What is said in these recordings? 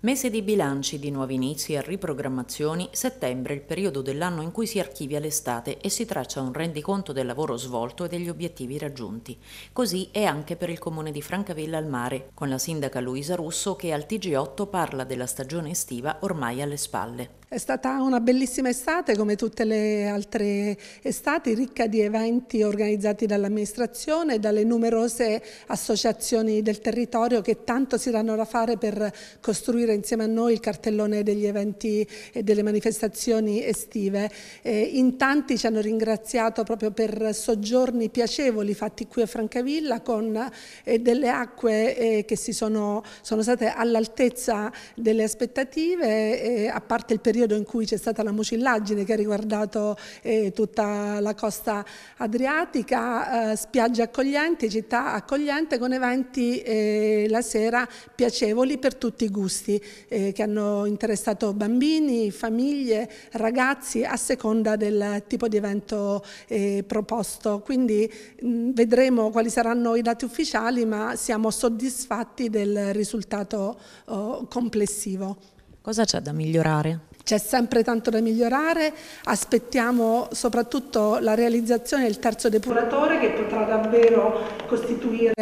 Mese di bilanci, di nuovi inizi e riprogrammazioni, settembre è il periodo dell'anno in cui si archivia l'estate e si traccia un rendiconto del lavoro svolto e degli obiettivi raggiunti. Così è anche per il comune di Francavilla al Mare, con la sindaca Luisa Russo che al TG8 parla della stagione estiva ormai alle spalle. È stata una bellissima estate come tutte le altre estati, ricca di eventi organizzati dall'amministrazione e dalle numerose associazioni del territorio che tanto si danno da fare per costruire costruire insieme a noi il cartellone degli eventi e delle manifestazioni estive. Eh, in tanti ci hanno ringraziato proprio per soggiorni piacevoli fatti qui a Francavilla con eh, delle acque eh, che si sono, sono state all'altezza delle aspettative, a parte il periodo in cui c'è stata la mucillaggine che ha riguardato eh, tutta la costa adriatica, eh, spiagge accoglienti, città accogliente con eventi eh, la sera piacevoli per tutti i gusti eh, che hanno interessato bambini, famiglie, ragazzi a seconda del tipo di evento eh, proposto. Quindi mh, mm, vedremo quali saranno i dati ufficiali ma siamo soddisfatti del risultato oh, complessivo. Cosa c'è da migliorare? C'è sempre tanto da migliorare, aspettiamo soprattutto la realizzazione del terzo depuratore che potrà davvero costituire,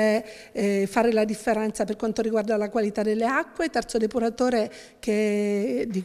eh, fare la differenza per quanto riguarda la qualità delle acque, terzo depuratore che, di,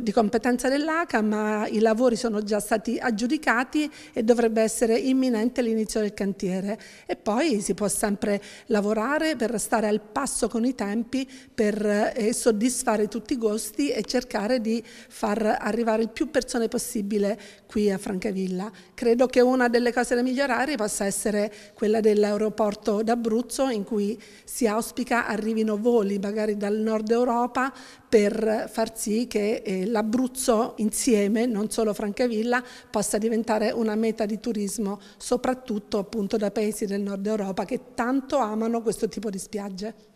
di competenza dell'ACA ma i lavori sono già stati aggiudicati e dovrebbe essere imminente l'inizio del cantiere e poi si può sempre lavorare per stare al passo con i tempi, per eh, soddisfare tutti i costi e cercare di far arrivare il più persone possibile qui a Francavilla. Credo che una delle cose da migliorare possa essere quella dell'aeroporto d'Abruzzo in cui si auspica arrivino voli magari dal nord Europa per far sì che eh, l'Abruzzo insieme, non solo Francavilla, possa diventare una meta di turismo, soprattutto appunto da paesi del nord Europa che tanto amano questo tipo di spiagge.